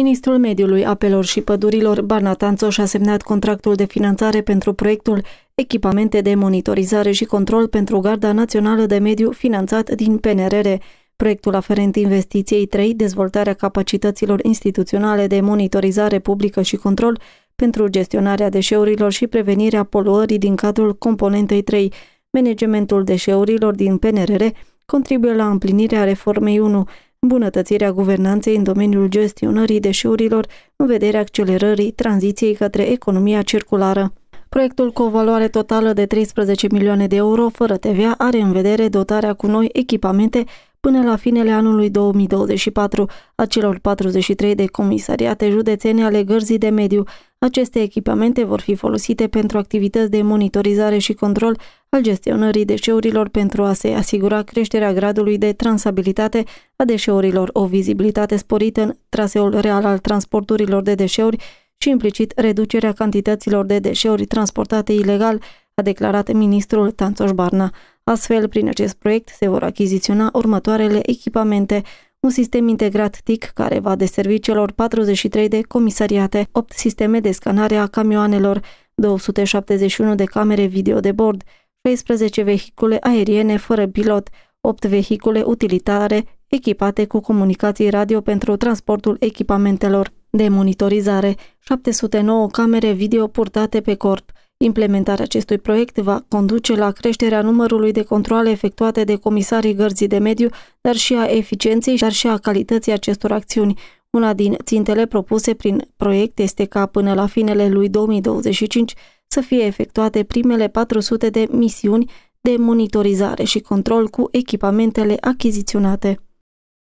Ministrul Mediului, Apelor și Pădurilor, Barna Tanțoș, a semnat contractul de finanțare pentru proiectul Echipamente de monitorizare și control pentru Garda Națională de Mediu finanțat din PNRR. Proiectul aferent investiției 3, dezvoltarea capacităților instituționale de monitorizare publică și control pentru gestionarea deșeurilor și prevenirea poluării din cadrul componentei 3, managementul deșeurilor din PNRR, contribuie la împlinirea reformei 1, îmbunătățirea guvernanței în domeniul gestionării deșeurilor în vederea accelerării tranziției către economia circulară. Proiectul cu o valoare totală de 13 milioane de euro fără TVA are în vedere dotarea cu noi echipamente până la finele anului 2024 a celor 43 de comisariate județene ale gărzii de mediu. Aceste echipamente vor fi folosite pentru activități de monitorizare și control al gestionării deșeurilor pentru a se asigura creșterea gradului de transabilitate a deșeurilor, o vizibilitate sporită în traseul real al transporturilor de deșeuri și implicit reducerea cantităților de deșeuri transportate ilegal, a declarat ministrul Tanțoș Barna. Astfel, prin acest proiect se vor achiziționa următoarele echipamente, un sistem integrat TIC care va deservi celor 43 de comisariate, 8 sisteme de scanare a camioanelor, 271 de camere video de bord, 16 vehicule aeriene fără pilot, 8 vehicule utilitare echipate cu comunicații radio pentru transportul echipamentelor de monitorizare, 709 camere video purtate pe corp, Implementarea acestui proiect va conduce la creșterea numărului de controle efectuate de comisarii gărzii de mediu, dar și a eficienței, dar și a calității acestor acțiuni. Una din țintele propuse prin proiect este ca până la finele lui 2025 să fie efectuate primele 400 de misiuni de monitorizare și control cu echipamentele achiziționate.